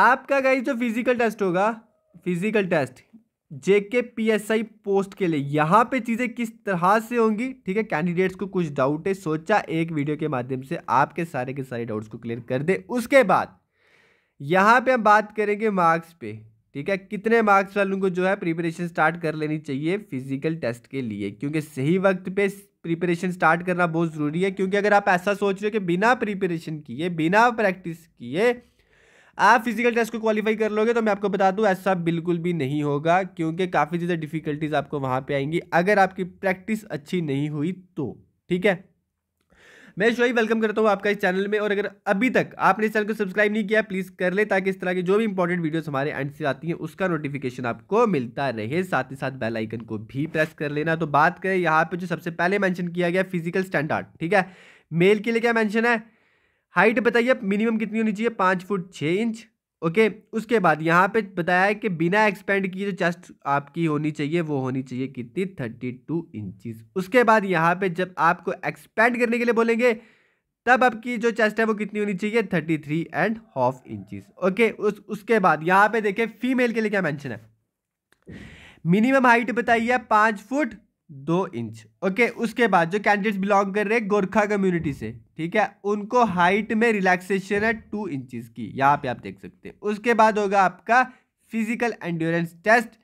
आपका गाइज जो physical test होगा physical test JK PSI post के लिए यहाँ पे चीज़ें किस तरह से होंगी ठीक है कैंडिडेट्स को कुछ डाउट है सोचा एक वीडियो के माध्यम से आपके सारे के सारे डाउट्स को क्लियर कर दे उसके बाद यहाँ पे हम बात करेंगे मार्क्स पे ठीक है कितने मार्क्स वालों को जो है प्रिपरेशन स्टार्ट कर लेनी चाहिए फिजिकल टेस्ट के लिए क्योंकि सही वक्त पे प्रिपरेशन स्टार्ट करना बहुत ज़रूरी है क्योंकि अगर आप ऐसा सोच रहे हो कि बिना प्रिपरेशन किए बिना प्रैक्टिस किए आप फिजिकल टेस्ट को क्वालिफाई कर लोगे तो मैं आपको बता दूं ऐसा बिल्कुल भी नहीं होगा क्योंकि काफ़ी ज़्यादा डिफिकल्टीज आपको वहाँ पे आएंगी अगर आपकी प्रैक्टिस अच्छी नहीं हुई तो ठीक है मैं शोई वेलकम करता हूँ आपका इस चैनल में और अगर अभी तक आपने इस चैनल को सब्सक्राइब नहीं किया प्लीज़ कर ले ताकि इस तरह की जो भी इंपॉर्टेंट वीडियोस हमारे एंड से आती हैं उसका नोटिफिकेशन आपको मिलता रहे साथ ही साथ बेल आइकन को भी प्रेस कर लेना तो बात करें यहाँ पे जो सबसे पहले मैंशन किया गया फिजिकल स्टैंडर्ड ठीक है मेल के लिए क्या मैंशन है हाइट बताइए मिनिमम कितनी होनी चाहिए पाँच फुट छः इंच ओके उसके बाद यहाँ पे बताया है कि बिना एक्सपेंड किए जो चेस्ट आपकी होनी चाहिए वो होनी चाहिए कितनी थर्टी टू इंचज उसके बाद यहाँ पे जब आपको एक्सपेंड करने के लिए बोलेंगे तब आपकी जो चेस्ट है वो कितनी होनी चाहिए thirty three and half inches okay उस उसके बाद यहाँ पे देखें फीमेल के लिए क्या मैंशन है मिनिमम हाइट बताइए पाँच फुट दो इंच ओके उसके बाद जो कैंडिडेट्स बिलोंग कर रहे हैं गोरखा कम्युनिटी से ठीक है उनको हाइट में रिलैक्सेशन है टू इंचज की यहाँ पे आप देख सकते हैं उसके बाद होगा आपका physical endurance test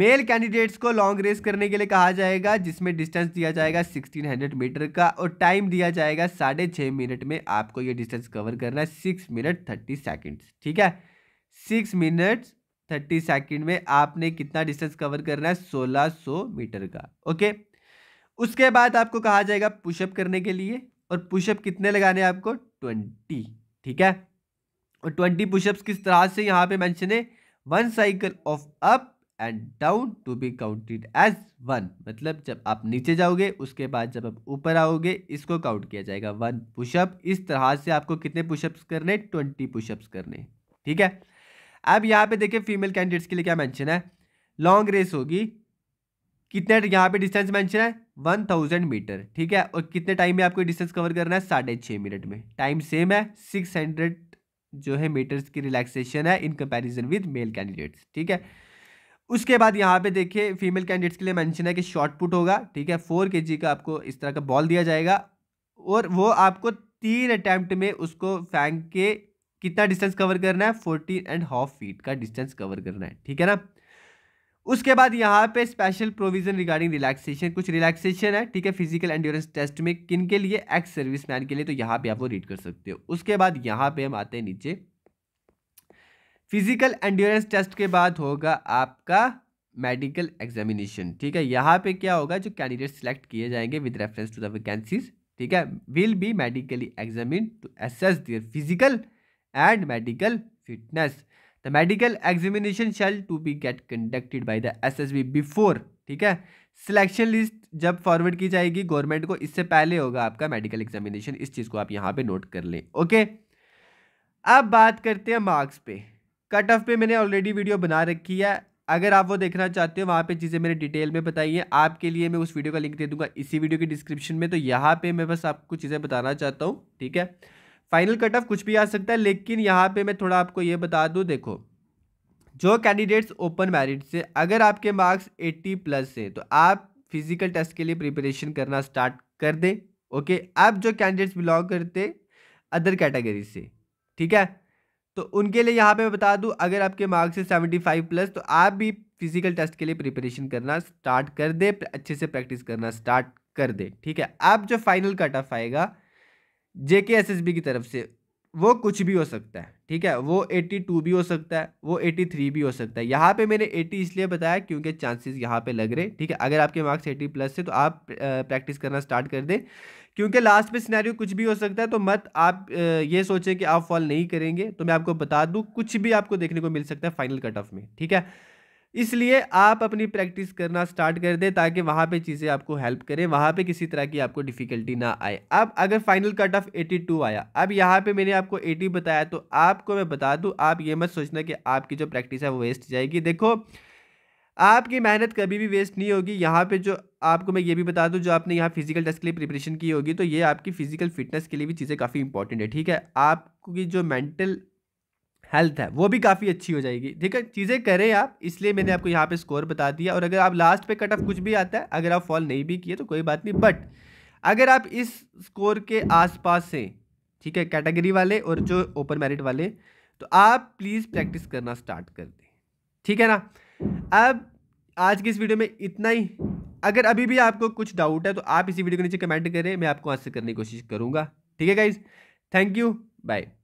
male candidates को लॉन्ग रेस करने के लिए कहा जाएगा जिसमें डिस्टेंस दिया जाएगा 1600 मीटर का और टाइम दिया जाएगा साढ़े छः मिनट में आपको ये डिस्टेंस कवर करना है सिक्स मिनट थर्टी सेकेंड्स ठीक है सिक्स मिनट्स 30 सेकंड में आपने कितना डिस्टेंस कवर करना है 1600 मीटर का ओके उसके बाद आपको कहा जाएगा पुशअप करने के लिए और पुशअप कितने लगाने आपको ट्वेंटी ठीक है और ट्वेंटी पुशअप्स किस तरह से यहाँ पे मेंशन है one cycle of up and down to be counted as one मतलब जब आप नीचे जाओगे उसके बाद जब आप ऊपर आओगे इसको काउंट किया जाएगा वन पुशअप इस तरह से आपको कितने पुशअप्स करने ट्वेंटी पुशअप्स करने ठीक है अब यहाँ पे देखिए फीमेल कैंडिडेट्स के लिए क्या मेंशन है लॉन्ग रेस होगी कितने यहाँ पे डिस्टेंस मेंशन है वन थाउजेंड मीटर ठीक है और कितने टाइम में आपको डिस्टेंस कवर करना है साढ़े छः मिनट में टाइम सेम है सिक्स हंड्रेड जो है मीटर्स की रिलैक्सेशन है in comparison with male candidates ठीक है उसके बाद यहाँ पे देखिए फीमेल कैंडिडेट्स के लिए मेंशन है कि शॉर्ट पुट होगा ठीक है फोर के का आपको इस तरह का बॉल दिया जाएगा और वो आपको तीन अटैम्प्ट में उसको फैंक के कितना डिस्टेंस कवर करना है फोर्टीन एंड हाफ फीट का डिस्टेंस कवर करना है ठीक है ना उसके बाद यहाँ पे स्पेशल प्रोविजन रिगार्डिंग रिलैक्सेशन कुछ रिलैक्सेशन है ठीक है फिजिकल एंड्योरेंस टेस्ट में किन के लिए एक्स सर्विस मैन के लिए तो यहाँ पे आप वो रीड कर सकते हो उसके बाद यहाँ पे हम आते हैं नीचे फिजिकल एंड्योरेंस टेस्ट के बाद होगा आपका मेडिकल एग्जामिनेशन ठीक है यहाँ पे क्या होगा जो कैंडिडेट सिलेक्ट किए जाएंगे with reference to the vacancies ठीक है will be medically examine to assess their physical fitness the medical examination shall to be get conducted by the S S SSB before ठीक है सिलेक्शन लिस्ट जब forward की जाएगी government को इससे पहले होगा आपका मेडिकल एग्जामिनेशन इस चीज़ को आप यहाँ पे नोट कर लें ओके अब बात करते हैं मार्क्स पे कट ऑफ पे मैंने ऑलरेडी वीडियो बना रखी है अगर आप वो देखना चाहते हो वहाँ पे चीज़ें मैंने डिटेल में बताई हैं आपके लिए मैं उस वीडियो का लिंक दे दूंगा इसी वीडियो के डिस्क्रिप्शन में तो यहाँ पे मैं बस आपको चीज़ें बताना चाहता हूँ ठीक है फाइनल कट ऑफ कुछ भी आ सकता है लेकिन यहाँ पे मैं थोड़ा आपको ये बता दूँ देखो जो कैंडिडेट्स ओपन मैरिट से अगर आपके मार्क्स 80 प्लस हैं तो आप फिजिकल टेस्ट के लिए प्रिपरेशन करना स्टार्ट कर दें ओके अब जो कैंडिडेट्स बिलोंग करते अदर कैटेगरी से ठीक है तो उनके लिए यहाँ पे मैं बता दूँ अगर आपके मार्क्स है सेवेंटी फाइव प्लस तो आप भी फिजिकल टेस्ट के लिए प्रिपरेशन करना स्टार्ट कर दे अच्छे से प्रैक्टिस करना स्टार्ट कर दे ठीक है अब जो फाइनल कट ऑफ आएगा जेके एस एस बी की तरफ से वो कुछ भी हो सकता है ठीक है वो 82 भी हो सकता है वो 83 भी हो सकता है यहाँ पे मैंने 80 इसलिए बताया क्योंकि चांसेस यहाँ पे लग रहे ठीक है अगर आपके मार्क्स 80 प्लस है तो आप प्रैक्टिस करना स्टार्ट कर दें क्योंकि लास्ट में सिनेरियो कुछ भी हो सकता है तो मत आप ये सोचें कि आप फॉल नहीं करेंगे तो मैं आपको बता दूँ कुछ भी आपको देखने को मिल सकता है फाइनल कट ऑफ में ठीक है इसलिए आप अपनी प्रैक्टिस करना स्टार्ट कर दें ताकि वहाँ पे चीज़ें आपको हेल्प करें वहाँ पे किसी तरह की आपको डिफ़िकल्टी ना आए अब अगर फाइनल कट ऑफ 82 आया अब यहाँ पे मैंने आपको 80 बताया तो आपको मैं बता दूँ आप ये मत सोचना कि आपकी जो प्रैक्टिस है वो वेस्ट जाएगी देखो आपकी मेहनत कभी भी वेस्ट नहीं होगी यहाँ पर जो आपको मैं ये भी बता दूँ जो आपने यहाँ फिजिकल टेस्ट के लिए प्रिपरेशन की होगी तो ये आपकी फिजिकल फिटनेस के लिए भी चीज़ें काफ़ी इंपॉर्टेंट है ठीक है आपकी जो मेंटल हेल्थ है वो भी काफ़ी अच्छी हो जाएगी ठीक है चीज़ें करें आप इसलिए मैंने आपको यहाँ पे स्कोर बता दिया और अगर आप लास्ट पे कट ऑफ कुछ भी आता है अगर आप फॉल नहीं भी किए तो कोई बात नहीं बट अगर आप इस स्कोर के आसपास से ठीक है कैटेगरी वाले और जो ओपन मेरिट वाले तो आप प्लीज़ प्रैक्टिस करना स्टार्ट कर दें ठीक है ना अब आज की इस वीडियो में इतना ही अगर अभी भी आपको कुछ डाउट है तो आप इसी वीडियो के नीचे कमेंट करें मैं आपको आंसर करने की कोशिश करूँगा ठीक है गाइज थैंक यू बाय